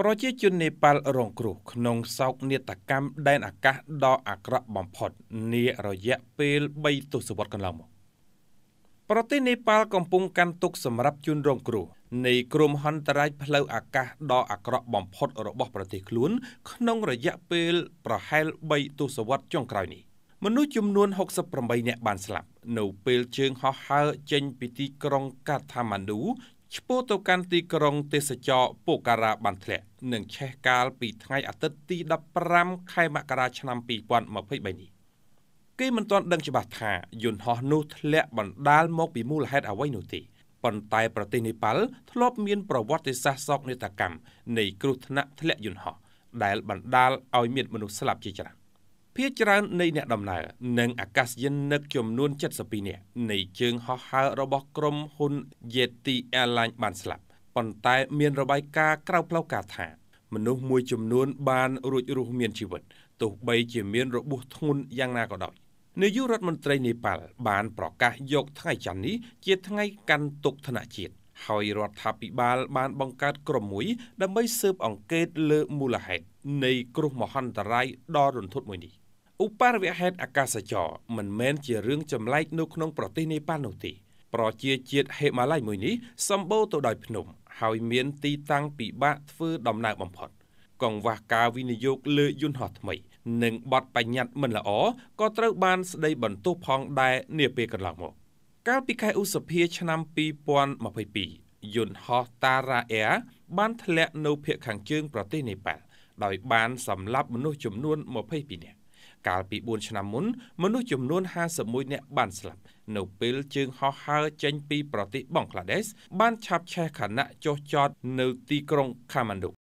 ប្រជាជននេប៉ាល់រងគ្រោះក្នុងសោកនាដកម្មដែនអាកាសដ៏អាក្រក់បំផុតនារយៈពេល3ទសវត្សរ៍កន្លងមកប្រទេសនេប៉ាល់កំពុងកាន់ទុក្ខសម្រាប់ជនរងគ្រោះនៃគ្រោះមហន្តរាយផ្លូវអាកាសដ៏អាក្រក់បំផុតរបស់ប្រទេសខ្លួនក្នុងរយៈពេលប្រហែល3ទសវត្សរ៍ចុងក្រោយនេះមនុស្សចំនួន68នាក់បានស្លាប់នៅពេលជើងហោះហើរចេញពីទីក្រុងកាថាម៉ាន់ឌូឆ្ពោះទៅកាន់ទីក្រុងទេសចរពោការាបានធ្លាក់និងឆេះកាល ពីថ្ងៃអាទិត្យទី15ខែមករាឆ្នាំ2023នេះគេមិនទាន់ដឹងច្បាស់ថាយន្តហោះនោះធ្លាក់បណ្ដាលមកពីមូលហេតុអ្វីនោះទេប៉ុន្តែប្រទេសនេប៉ាល់ធ្លាប់មានប្រវត្តិសាស្ត្រសោកនាដកម្មនៃគ្រោះថ្នាក់ធ្លាក់យន្តហោះដែលបណ្ដាលឲ្យមានមនុស្សស្លាប់ជាច្រើនភាគច្រើននៃអ្នកដំណើរនិងអាកាសយានិកចំនួន72នាក់នៃជើងហោះហើររបស់ក្រុមហ៊ុន Yeti Airlines បានស្លាប់ប៉ុន្តែមានរបាយការណ៍ក្រៅផ្លូវការថា មនុស្សមួយចំនួនបានរួចរស់មានជីវិតទោះបីជាមានរបួសធ្ងន់យ៉ាងណាក៏ដោយនាយករដ្ឋមន្ត្រីនេប៉ាល់បានប្រកាសយកថ្ងៃច័ន្ទនេះជាថ្ងៃកាន់ទុក្ខធនជាតិហើយរដ្ឋាភិបាលបានបង្កើតក្រុមមួយដើម្បីស៊ើបអង្កេតលើមូលហេតុនៃគ្រោះមហន្តរាយដ៏រន្ធត់មួយនេះឧបរវហេតុអាកាសចរមិនមែនជារឿងចម្លែកនៅក្នុងប្រទេសនេប៉ាល់នោះទេប្រជាជាតិហេម៉ាឡៃមួយនេះសម្បូរទៅដោយភ្នំ ហើយមានទីតាំងពិបាកធ្វើដំណើរបំផុត កង្វះការវិនិយោគលើយន្តហោះថ្មី និងបទបញ្ញត្តិមិនល្អក៏ត្រូវបានស្ដីបន្ទោសផងដែរនាពេលកន្លងមកកាលពីខែឧសភាឆ្នាំ2022យន្តហោះ Tara Air បានធ្លាក់នៅភូមិខាងជើងប្រទេសនេប៉ាល់ដោយបាន សម្លាប់មនុស្សចំនួន22នាក់កាលពី4ឆ្នាំមុនមនុស្សចំនួន51នាក់បានស្លាប់ នៅពេលជើងហោះហើរចេញពីប្រទេសបង់ក្លាដេសបានឆាបឆេះខណៈចុះចតនៅទីក្រុងខាម៉ាន់ឌូ